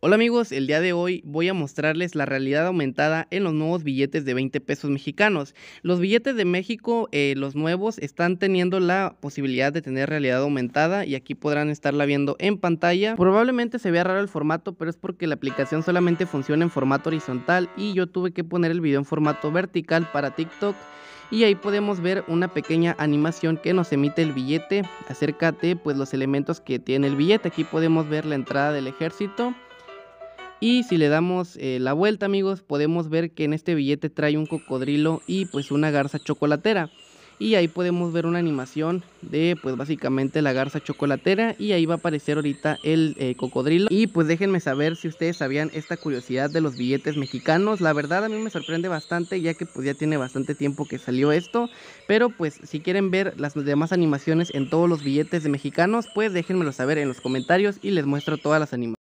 Hola amigos, el día de hoy voy a mostrarles la realidad aumentada en los nuevos billetes de 20 pesos mexicanos. Los billetes de México, eh, los nuevos, están teniendo la posibilidad de tener realidad aumentada y aquí podrán estarla viendo en pantalla. Probablemente se vea raro el formato, pero es porque la aplicación solamente funciona en formato horizontal y yo tuve que poner el video en formato vertical para TikTok. Y ahí podemos ver una pequeña animación que nos emite el billete. Acércate pues los elementos que tiene el billete. Aquí podemos ver la entrada del ejército y si le damos eh, la vuelta amigos, podemos ver que en este billete trae un cocodrilo y pues una garza chocolatera. Y ahí podemos ver una animación de pues básicamente la garza chocolatera y ahí va a aparecer ahorita el eh, cocodrilo. Y pues déjenme saber si ustedes sabían esta curiosidad de los billetes mexicanos. La verdad a mí me sorprende bastante ya que pues ya tiene bastante tiempo que salió esto. Pero pues si quieren ver las demás animaciones en todos los billetes de mexicanos pues déjenmelo saber en los comentarios y les muestro todas las animaciones.